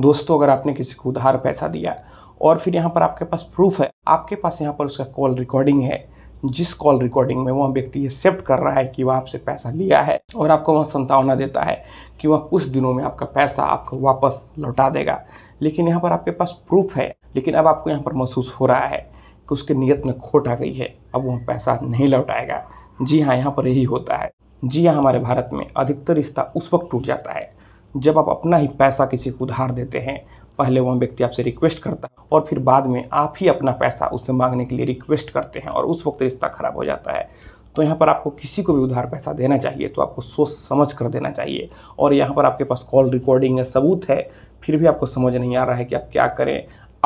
दोस्तों अगर आपने किसी को उधार पैसा दिया और फिर यहाँ पर आपके पास प्रूफ है आपके पास यहाँ पर उसका कॉल रिकॉर्डिंग है जिस कॉल रिकॉर्डिंग में वह व्यक्ति एक्सेप्ट कर रहा है कि वह आपसे पैसा लिया है और आपको वह संतावना देता है कि वह कुछ दिनों में आपका पैसा आपको वापस लौटा देगा लेकिन यहाँ पर आपके पास प्रूफ है लेकिन अब आपको यहाँ पर महसूस हो रहा है कि उसके नियत में खोट आ गई है अब वह पैसा नहीं लौटाएगा जी हाँ यहाँ पर यही होता है जी हाँ हमारे भारत में अधिकतर रिश्ता उस वक्त टूट जाता है जब आप अपना ही पैसा किसी को उधार देते हैं पहले वह व्यक्ति आपसे रिक्वेस्ट करता है और फिर बाद में आप ही अपना पैसा उससे मांगने के लिए रिक्वेस्ट करते हैं और उस वक्त रिश्ता खराब हो जाता है तो यहाँ पर आपको किसी को भी उधार पैसा देना चाहिए तो आपको सोच समझ कर देना चाहिए और यहाँ पर आपके पास कॉल रिकॉर्डिंग है सबूत है फिर भी आपको समझ नहीं आ रहा है कि आप क्या करें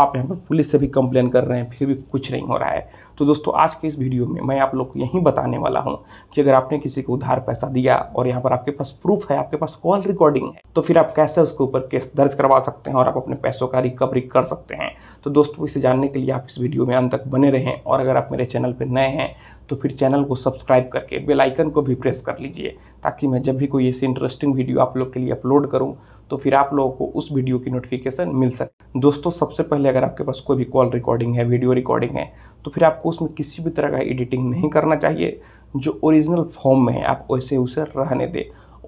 आप यहाँ पर पुलिस से भी कंप्लेन कर रहे हैं फिर भी कुछ नहीं हो रहा है तो दोस्तों आज के इस वीडियो में मैं आप लोग को यही बताने वाला हूँ कि अगर आपने किसी को उधार पैसा दिया और यहाँ पर आपके पास प्रूफ है आपके पास कॉल रिकॉर्डिंग है तो फिर आप कैसे उसके ऊपर केस दर्ज करवा सकते हैं और आप अपने पैसों का रिकवरी कर सकते हैं तो दोस्तों इसे जानने के लिए आप इस वीडियो में अंत तक बने रहें और अगर आप मेरे चैनल पर नए हैं तो फिर चैनल को सब्सक्राइब करके बेल आइकन को भी प्रेस कर लीजिए ताकि मैं जब भी कोई ऐसी इंटरेस्टिंग वीडियो आप लोग के लिए अपलोड करूँ तो फिर आप लोगों को उस वीडियो की नोटिफिकेशन मिल सके दोस्तों सबसे पहले अगर आपके पास कोई भी कॉल रिकॉर्डिंग है वीडियो रिकॉर्डिंग है तो फिर आपको उसमें किसी भी तरह का एडिटिंग नहीं करना चाहिए जो ओरिजिनल फॉर्म में है आप वैसे उसे रहने दें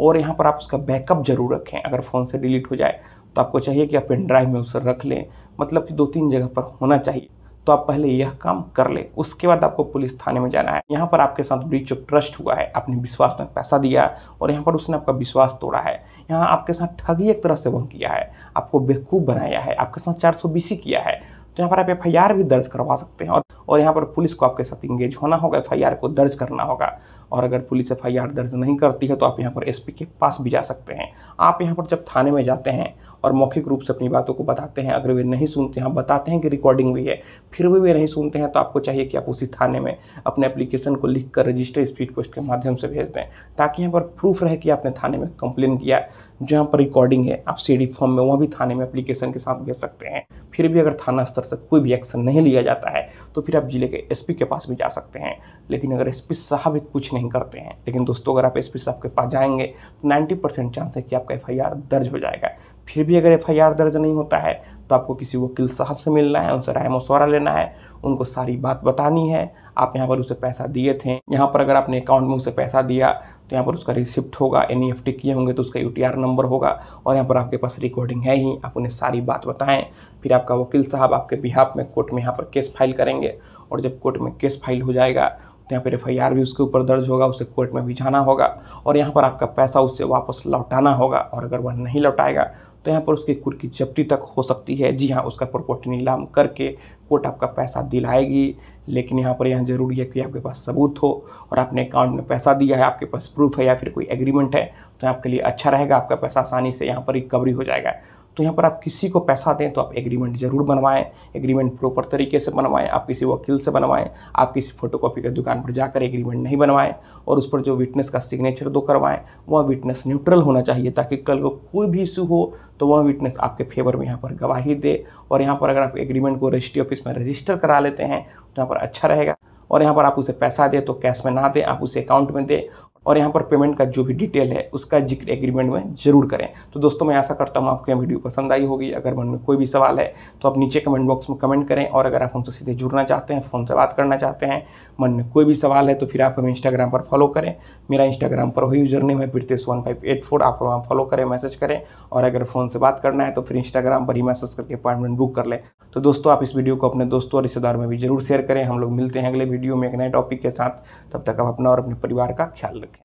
और यहाँ पर आप उसका बैकअप जरूर रखें अगर फ़ोन से डिलीट हो जाए तो आपको चाहिए कि आप पेन ड्राइव में उसे रख लें मतलब कि दो तीन जगह पर होना चाहिए तो आप पहले यह काम कर ले उसके बाद आपको पुलिस थाने में जाना है यहाँ पर आपके साथ ब्रीच ऑफ ट्रस्ट हुआ है आपने विश्वास में पैसा दिया और यहाँ पर उसने आपका विश्वास तोड़ा है यहाँ आपके साथ ठगी एक तरह से वह किया है आपको बेवकूफ़ बनाया है आपके साथ चार सौ किया है तो यहाँ पर आप एफ भी दर्ज करवा सकते हैं और यहाँ पर पुलिस को आपके साथ इंगेज होना होगा एफ को दर्ज करना होगा और अगर पुलिस एफ दर्ज नहीं करती है तो आप यहाँ पर एस के पास भी जा सकते हैं आप यहाँ पर जब थाने में जाते हैं और मौखिक रूप से अपनी बातों को बताते हैं अगर वे नहीं सुनते हैं बताते हैं कि रिकॉर्डिंग हुई है फिर भी वे नहीं सुनते हैं तो आपको चाहिए कि आप उसी थाने में अपने एप्लीकेशन को लिख कर रजिस्टर स्पीड पोस्ट के माध्यम से भेज दें ताकि यहाँ पर प्रूफ रहे कि आपने थाने में कंप्लेन किया जहाँ पर रिकॉर्डिंग है आप सी फॉर्म में वहाँ भी थाने में एप्लीकेशन के साथ भेज सकते हैं फिर भी अगर थाना स्तर से कोई भी एक्शन नहीं लिया जाता है तो फिर आप जिले के पी के पास भी जा सकते हैं लेकिन अगर पी साहब कुछ नहीं नहीं करते हैं लेकिन दोस्तों अगर आप एस पी साहब के पास जाएंगे तो नाइन्टी परसेंट चांस है कि आपका एफ दर्ज हो जाएगा फिर भी अगर एफ दर्ज नहीं होता है तो आपको किसी वकील साहब से मिलना है उनसे राय मशवरा लेना है उनको सारी बात बतानी है आप यहाँ पर उसे पैसा दिए थे यहाँ पर अगर आपने अकाउंट में उसे पैसा दिया तो यहाँ पर उसका रिसिप्ट होगा एन e किए होंगे तो उसका यू नंबर होगा और यहाँ पर आपके पास रिकॉर्डिंग है ही आप उन्हें सारी बात बताएं फिर आपका वकील साहब आपके बिहाफ में कोर्ट में यहाँ पर केस फाइल करेंगे और जब कोर्ट में केस फाइल हो जाएगा तो यहाँ पर एफ भी उसके ऊपर दर्ज होगा उसे कोर्ट में भी जाना होगा और यहाँ पर आपका पैसा उससे वापस लौटाना होगा और अगर वह नहीं लौटाएगा तो यहाँ पर उसके कुर की जब्ती तक हो सकती है जी हाँ उसका प्रॉपर्टी नीलाम करके कोर्ट आपका पैसा दिलाएगी लेकिन यहाँ पर यहाँ ज़रूरी है कि आपके पास सबूत हो और आपने अकाउंट में पैसा दिया है आपके पास प्रूफ है या फिर कोई एग्रीमेंट है तो आपके लिए अच्छा रहेगा आपका पैसा आसानी से यहाँ पर रिकवरी हो जाएगा तो यहाँ पर आप किसी को पैसा दें तो आप एग्रीमेंट ज़रूर बनवाएं एग्रीमेंट प्रॉपर तरीके से बनवाएं आप किसी वकील से बनवाएं आप किसी फोटोकॉपी की दुकान पर जाकर एग्रीमेंट नहीं बनवाएं और उस पर जो विटनेस का सिग्नेचर दो करवाएं वह विटनेस न्यूट्रल होना चाहिए ताकि कल को कोई भी इशू हो तो वह विटनेस आपके फेवर में यहाँ पर गवाही दे और यहाँ पर अगर आप एग्रीमेंट को रजिस्ट्री ऑफिस में रजिस्टर करा लेते हैं तो यहाँ पर अच्छा रहेगा और यहाँ पर आप उसे पैसा दें तो कैश में ना दें आप उसे अकाउंट में दें और यहाँ पर पेमेंट का जो भी डिटेल है उसका जिक्र एग्रीमेंट में जरूर करें तो दोस्तों मैं ऐसा करता हूँ आपको यह वीडियो पसंद आई होगी अगर मन में कोई भी सवाल है तो आप नीचे कमेंट बॉक्स में कमेंट करें और अगर आप हमसे सीधे जुड़ना चाहते हैं फ़ोन से बात करना चाहते हैं मन में कोई भी सवाल है तो फिर आप हमें इंस्टाग्राम पर फॉलो करें मेरा इंस्टाग्राम पर वही यूजर नेम है Pritesh one five eight four आप वहाँ फॉलो करें मैसेज करें और अगर फ़ोन से बात करना है तो फिर इंस्टाग्राम पर ही मैसेज करके अपॉइंटमेंट बुक कर लें तो दोस्तों आप इस वीडियो को अपने दोस्तों और रिश्तेदार में भी जरूर शेयर करें हम लोग मिलते हैं अगले वीडियो में एक नए टॉपिक के साथ तब तक आप अपना और अपने परिवार का ख्याल रखें